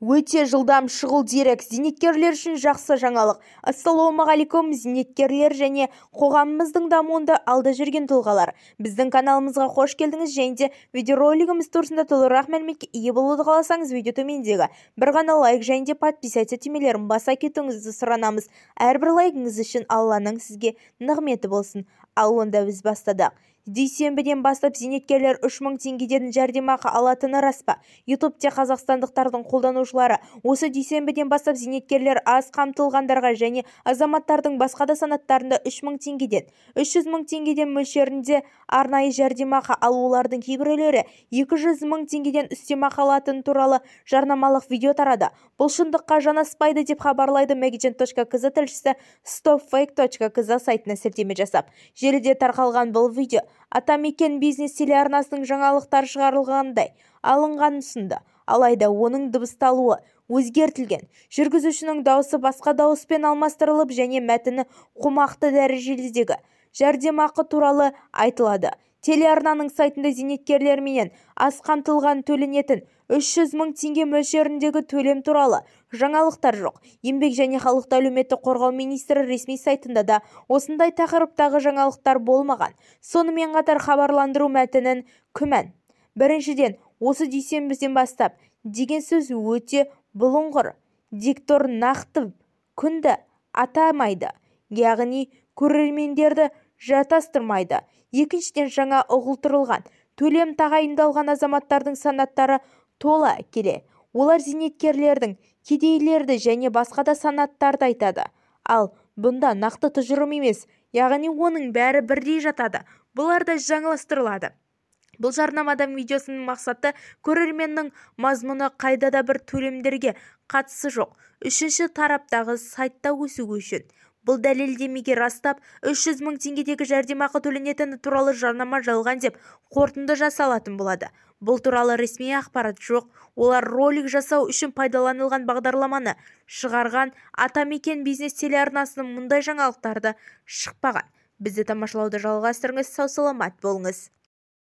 өте жылдам шұғыл дерек зейнеткерлер үшін жақсы жаңалық ассалаумағалейкум зейнеткерлер және қоғамымыздың дамуында алда жүрген тұлғалар біздің каналымызға қош келдіңіз және де видеоролигіміз турасында толығырақ мәліметке ие болуды қаласаңыз видео төмендегі бір ғана лайк және де подписаться түймелерін баса кетуіңізді сұранамыз әрбір лайкыңыз үшін алланың сізге нығметі болсын ал онда біз бастадық дүйсенбіден бастап зейнеткерлер үш мың теңгеден жәрдемақы алатыны рас па ютубте қазақстандықтардың қолданушылары осы дүйсенбіден бастап зейнеткерлер аз қамтылғандарға және азаматтардың басқа да санаттарында үш мың теңгеден үш жүз мың теңгеден мөлшерінде арнайы жәрдемақы ал олардың кейбіреулері екі жүз мың теңгеден үстемақы алатыны туралы жарнамалық видео тарады бұл шындыққа жанаспайды деп хабарлайды точка кз тілшісі точка кз сайтына сілтеме жасап желіде тарқалған бұл видео атамекен бизнес телеарнасының жаңалықтар шығарылғандай алынған ұсынды алайда оның дыбысталуы өзгертілген жүргізушінің даусы басқа дауыспен алмастырылып және мәтіні қомақты дәрежедегі жәрдемақы туралы айтылады телеарнаның сайтында зейнеткерлерменен менен аз қамтылған төленетін үш жүз мың теңге мөлшеріндегі төлем туралы жаңалықтар жоқ еңбек және халықты әлеуметтік қорғау министрі ресми сайтында да осындай тақырыптағы жаңалықтар болмаған сонымен қатар хабарландыру мәтінін күмән біріншіден осы бізден бастап деген сөз өте бұлыңғыр диктор нақты күнді атамайды яғни көрермендерді жатастырмайды екіншіден жаңа ұғылтырылған төлем тағайындалған азаматтардың санаттары тола келе олар зейнеткерлердің кедейлерді және басқа да санаттарды айтады ал бұнда нақты тұжырым емес яғни оның бәрі бірдей жатады бұлар да жаңылыстырылады бұл жарнамадан видеосының мақсаты көрерменнің мазмұны қайда да бір төлемдерге қатысы жоқ үшінші тараптағы сайтта өсуі үшін бұл дәлелдемеге растап үш жүз мың теңгедегі жәрдемақы төленетіні туралы жарнама жалған деп қорытынды жасалатын болады бұл туралы ресми ақпарат жоқ олар ролик жасау үшін пайдаланылған бағдарламаны шығарған атамекен бизнес телеарнасының мұндай жаңалықтарды шықпаған бізді тамашылауды жалғастырыңыз сау-саламат болыңыз